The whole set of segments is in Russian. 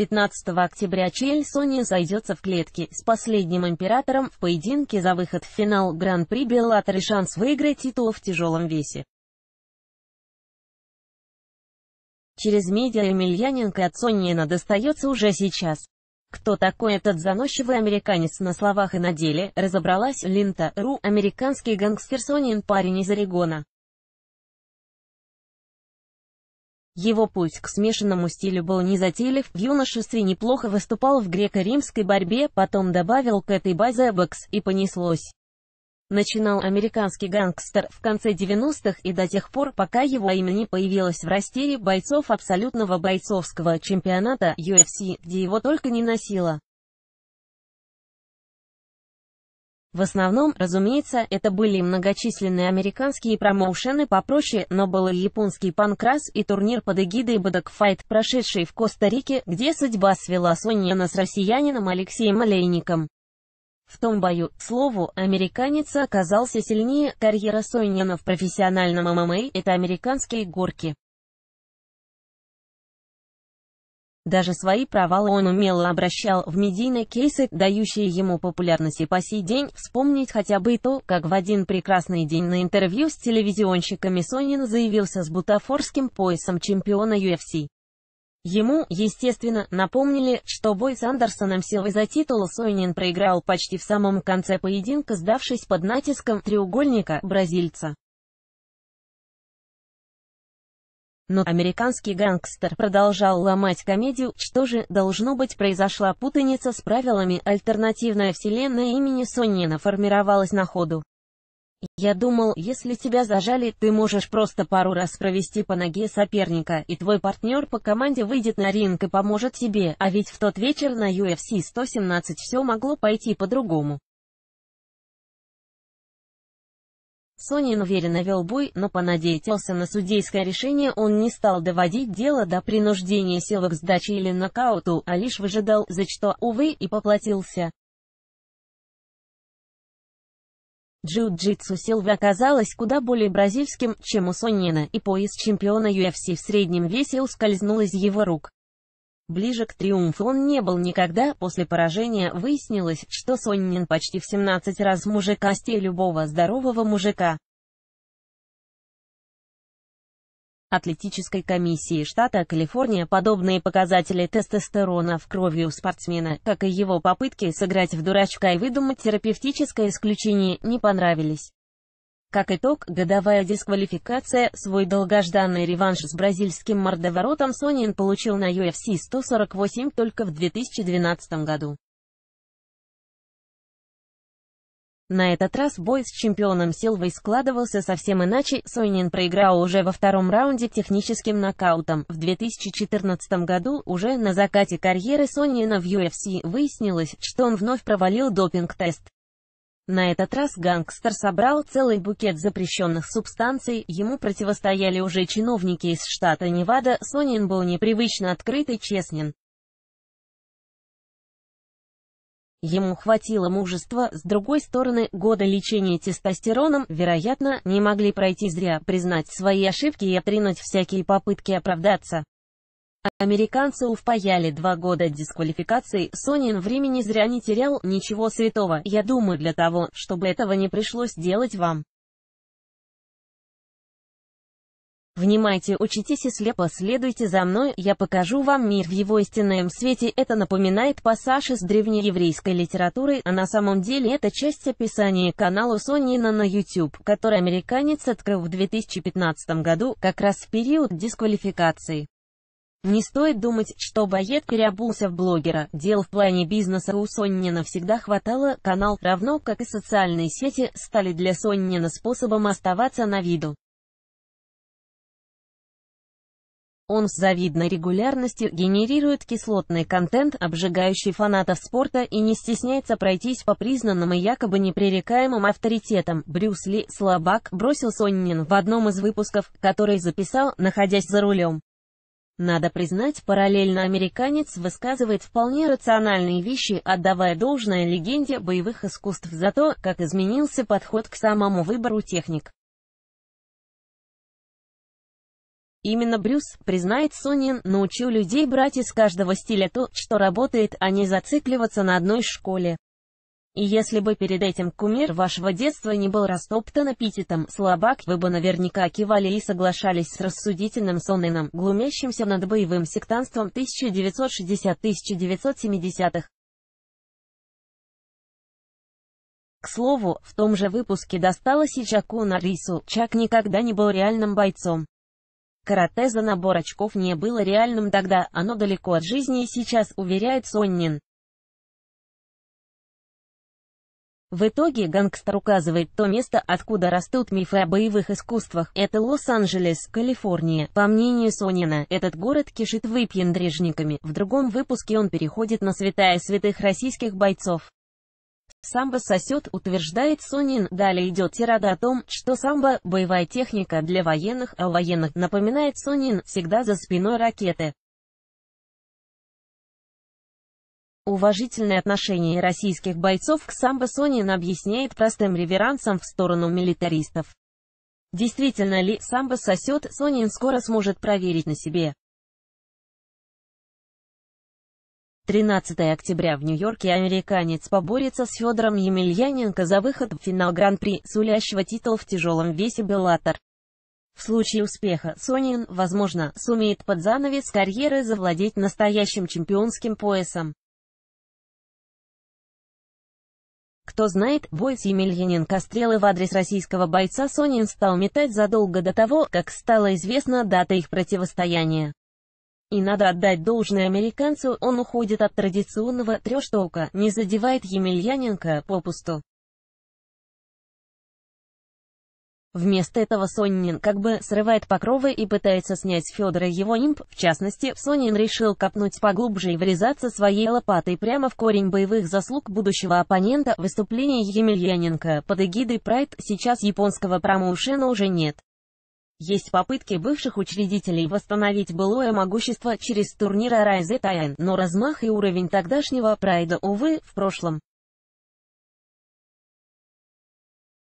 15 октября Чель Сони сойдется в клетке с последним императором в поединке за выход в финал Гран-при Беллатор и шанс выиграть титул в тяжелом весе. Через медиа Емельяненко от Сонина достается уже сейчас. Кто такой этот заносчивый американец на словах и на деле, разобралась Линта американский гангстер Сонин парень из Орегона. Его путь к смешанному стилю был незатейлив, в юношестве неплохо выступал в греко-римской борьбе, потом добавил к этой базе бокс, и понеслось. Начинал американский гангстер в конце 90-х и до тех пор, пока его имя не появилось в растере бойцов абсолютного бойцовского чемпионата UFC, где его только не носило. В основном, разумеется, это были многочисленные американские промоушены попроще, но был и японский панкрас и турнир под эгидой Бадок прошедший в Коста-Рике, где судьба свела Сонина с россиянином Алексеем Олейником. В том бою, к слову, американец оказался сильнее, карьера Сонина в профессиональном ММА – это американские горки. Даже свои провалы он умело обращал в медийные кейсы, дающие ему популярность и по сей день, вспомнить хотя бы и то, как в один прекрасный день на интервью с телевизионщиками Сонин заявился с бутафорским поясом чемпиона UFC. Ему, естественно, напомнили, что бой с Андерсоном Силвой за титул Сойнин проиграл почти в самом конце поединка, сдавшись под натиском треугольника бразильца. Но американский гангстер продолжал ломать комедию, что же, должно быть, произошла путаница с правилами, альтернативная вселенная имени Сонина формировалась на ходу. Я думал, если тебя зажали, ты можешь просто пару раз провести по ноге соперника, и твой партнер по команде выйдет на ринг и поможет тебе, а ведь в тот вечер на UFC 117 все могло пойти по-другому. Сонин уверенно вел бой, но понадеялся на судейское решение он не стал доводить дело до принуждения силы к сдаче или нокауту, а лишь выжидал, за что, увы, и поплатился. Джиу-джитсу Силвы оказалось куда более бразильским, чем у Сонина, и пояс чемпиона UFC в среднем весе ускользнул из его рук. Ближе к триумфу он не был никогда, после поражения выяснилось, что Соннин почти в 17 раз мужика стей любого здорового мужика. Атлетической комиссии штата Калифорния подобные показатели тестостерона в крови у спортсмена, как и его попытки сыграть в дурачка и выдумать терапевтическое исключение, не понравились. Как итог, годовая дисквалификация, свой долгожданный реванш с бразильским мордоворотом Сонин получил на UFC 148 только в 2012 году. На этот раз бой с чемпионом Силвой складывался совсем иначе, Сонин проиграл уже во втором раунде техническим нокаутом. В 2014 году, уже на закате карьеры Сонина в UFC, выяснилось, что он вновь провалил допинг-тест. На этот раз гангстер собрал целый букет запрещенных субстанций, ему противостояли уже чиновники из штата Невада, Сонин был непривычно открыт и честен. Ему хватило мужества, с другой стороны, года лечения тестостероном, вероятно, не могли пройти зря, признать свои ошибки и отринуть всякие попытки оправдаться. Американцы впаяли два года дисквалификации, Сонин времени зря не терял, ничего святого, я думаю для того, чтобы этого не пришлось делать вам. Внимайте, учитесь и слепо следуйте за мной, я покажу вам мир в его истинном свете. Это напоминает пассаж из древнееврейской литературы, а на самом деле это часть описания канала Сонина на YouTube, который американец открыл в 2015 году, как раз в период дисквалификации. Не стоит думать, что Боед переобулся в блогера, дел в плане бизнеса у Соннина всегда хватало, канал, равно как и социальные сети, стали для Соннина способом оставаться на виду. Он с завидной регулярностью генерирует кислотный контент, обжигающий фанатов спорта и не стесняется пройтись по признанным и якобы непререкаемым авторитетам. Брюс Ли, слабак, бросил Соннин в одном из выпусков, который записал, находясь за рулем. Надо признать, параллельно американец высказывает вполне рациональные вещи, отдавая должное легенде боевых искусств за то, как изменился подход к самому выбору техник. Именно Брюс, признает Сонин, научил людей брать из каждого стиля то, что работает, а не зацикливаться на одной школе. И если бы перед этим кумир вашего детства не был растоптан аппетитом слабак, вы бы наверняка кивали и соглашались с рассудительным Соненом, глумящимся над боевым сектантством 1960-1970-х. К слову, в том же выпуске досталось и Чаку Нарису, Чак никогда не был реальным бойцом. Каратэ за набор очков не было реальным тогда, оно далеко от жизни и сейчас, уверяет Соннин. В итоге гангстер указывает то место, откуда растут мифы о боевых искусствах. Это Лос-Анджелес, Калифорния. По мнению Сонина, этот город кишит выпьяндрежниками. В другом выпуске он переходит на святая святых российских бойцов. Самбо сосет, утверждает Сонин. Далее идет тирада о том, что самбо – боевая техника для военных, а военных, напоминает Сонин, всегда за спиной ракеты. Уважительное отношение российских бойцов к самбо Сонин объясняет простым реверансом в сторону милитаристов. Действительно ли самбо сосет, Сонин скоро сможет проверить на себе. 13 октября в Нью-Йорке американец поборется с Федором Емельяненко за выход в финал Гран-при, сулящего титул в тяжелом весе Беллатор. В случае успеха Сонин, возможно, сумеет под занавес карьеры завладеть настоящим чемпионским поясом. кто знает, бой с Емельяненко стрелы в адрес российского бойца Сонин стал метать задолго до того, как стала известна дата их противостояния. И надо отдать должное американцу, он уходит от традиционного трёштока, не задевает Емельяненко попусту. Вместо этого Сонин как бы срывает покровы и пытается снять Федора его имп. В частности, Сонин решил копнуть поглубже и врезаться своей лопатой прямо в корень боевых заслуг будущего оппонента. Выступление Емельяненко под эгидой Прайд сейчас японского промоушена уже нет. Есть попытки бывших учредителей восстановить былое могущество через турнир Райзе Тайен, но размах и уровень тогдашнего прайда, увы, в прошлом.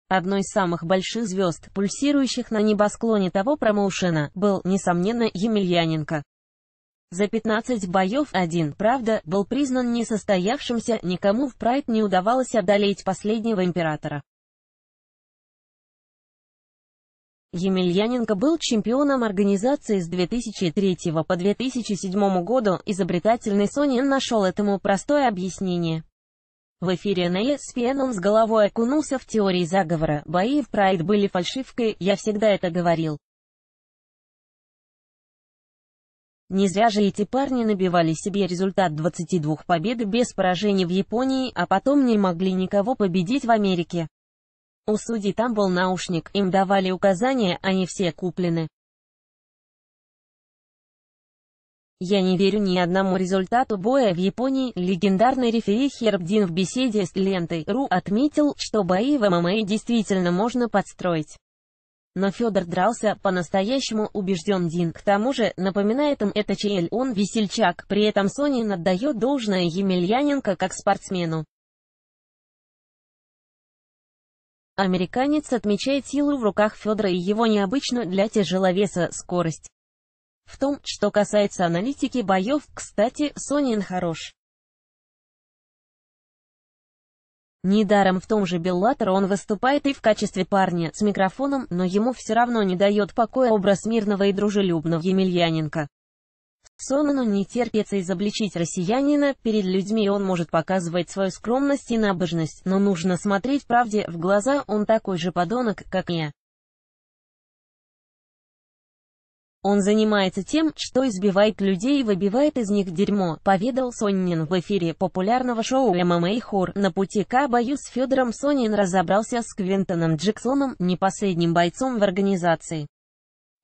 Одной из самых больших звезд, пульсирующих на небосклоне того промоушена, был, несомненно, Емельяненко. За 15 боев один, правда, был признан несостоявшимся, никому в Прайд не удавалось одолеть последнего императора. Емельяненко был чемпионом организации с 2003 по 2007 году, изобретательный Сонин нашел этому простое объяснение. В эфире Н.С. ESPN с головой окунулся в теории заговора, бои в Прайд были фальшивкой, я всегда это говорил. Не зря же эти парни набивали себе результат 22 побед без поражений в Японии, а потом не могли никого победить в Америке. У судей там был наушник, им давали указания, они все куплены. Я не верю ни одному результату боя в Японии. Легендарный рефери Херб Дин в беседе с лентой РУ отметил, что бои в ММА действительно можно подстроить. Но Федор дрался, по-настоящему убежден Дин. К тому же, напоминает им это Чиэль, он весельчак, при этом Сонин отдает должное Емельяненко как спортсмену. Американец отмечает силу в руках Федора и его необычную для тяжеловеса скорость. В том, что касается аналитики боев, кстати, Сонин хорош. Недаром в том же Беллатор он выступает и в качестве парня с микрофоном, но ему все равно не дает покоя образ мирного и дружелюбного Емельяненко. Сонину не терпится изобличить россиянина, перед людьми он может показывать свою скромность и набожность, но нужно смотреть правде в глаза, он такой же подонок, как я. Он занимается тем, что избивает людей и выбивает из них дерьмо, поведал Соннин в эфире популярного шоу ММА Хор. На пути к а, бою с Федором Сонин разобрался с Квинтоном Джексоном, не последним бойцом в организации.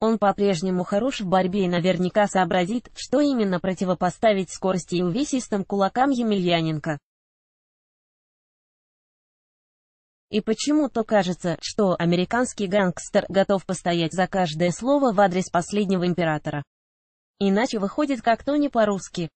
Он по-прежнему хорош в борьбе и наверняка сообразит, что именно противопоставить скорости и увесистым кулакам Емельяненко. И почему-то кажется, что американский гангстер готов постоять за каждое слово в адрес последнего императора. Иначе выходит как-то не по-русски.